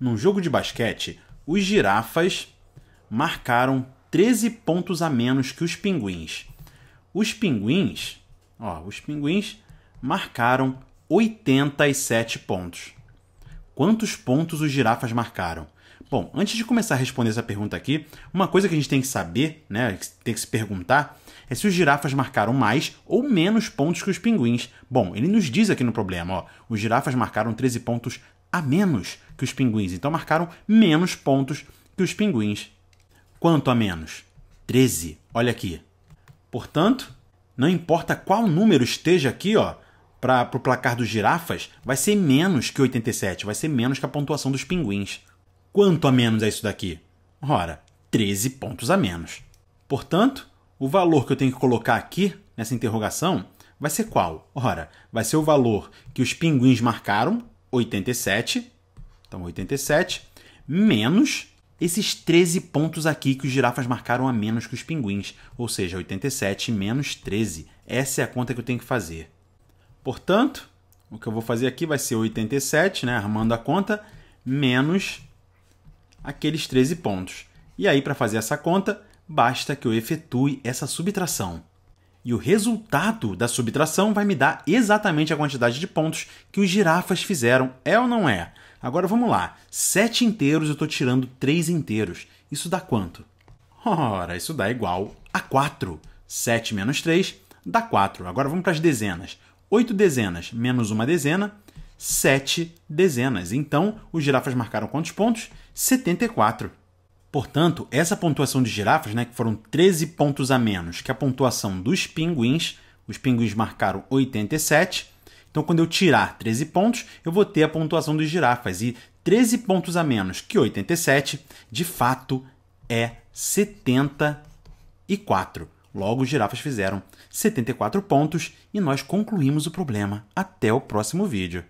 num jogo de basquete, os girafas marcaram 13 pontos a menos que os pinguins. Os pinguins, ó, os pinguins marcaram 87 pontos. Quantos pontos os girafas marcaram? Bom, antes de começar a responder essa pergunta aqui, uma coisa que a gente tem que saber, né, tem que se perguntar, é se os girafas marcaram mais ou menos pontos que os pinguins. Bom, ele nos diz aqui no problema, ó, os girafas marcaram 13 pontos a menos que os pinguins, então marcaram menos pontos que os pinguins. Quanto a menos? 13. Olha aqui. Portanto, não importa qual número esteja aqui, ó, para o placar dos girafas, vai ser menos que 87, vai ser menos que a pontuação dos pinguins. Quanto a menos é isso daqui? Ora, 13 pontos a menos. Portanto, o valor que eu tenho que colocar aqui nessa interrogação vai ser qual? Ora, vai ser o valor que os pinguins marcaram, 87. Então, 87 menos esses 13 pontos aqui que os girafas marcaram a menos que os pinguins, ou seja, 87 menos 13. Essa é a conta que eu tenho que fazer. Portanto, o que eu vou fazer aqui vai ser 87, né, armando a conta, menos aqueles 13 pontos. E aí, para fazer essa conta, basta que eu efetue essa subtração. E o resultado da subtração vai me dar exatamente a quantidade de pontos que os girafas fizeram, é ou não é? Agora vamos lá. 7 inteiros eu estou tirando 3 inteiros. Isso dá quanto? Ora, isso dá igual a 4. 7 menos 3 dá 4. Agora vamos para as dezenas. 8 dezenas menos 1 dezena, 7 dezenas. Então, os girafas marcaram quantos pontos? 74. Portanto, essa pontuação de girafas, né, que foram 13 pontos a menos que a pontuação dos pinguins, os pinguins marcaram 87. Então, quando eu tirar 13 pontos, eu vou ter a pontuação dos girafas. E 13 pontos a menos que 87, de fato, é 74. Logo, os girafas fizeram 74 pontos e nós concluímos o problema. Até o próximo vídeo.